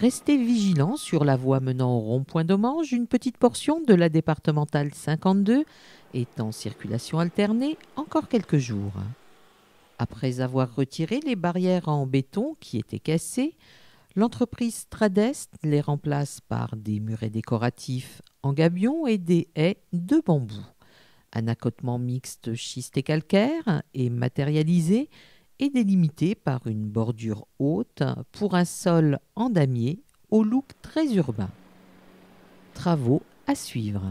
Restez vigilants sur la voie menant au rond-point d'Omange, une petite portion de la départementale 52 est en circulation alternée encore quelques jours. Après avoir retiré les barrières en béton qui étaient cassées, l'entreprise Tradest les remplace par des murets décoratifs en gabion et des haies de bambou. Un accotement mixte schiste et calcaire est matérialisé et délimité par une bordure haute pour un sol en damier au look très urbain. Travaux à suivre.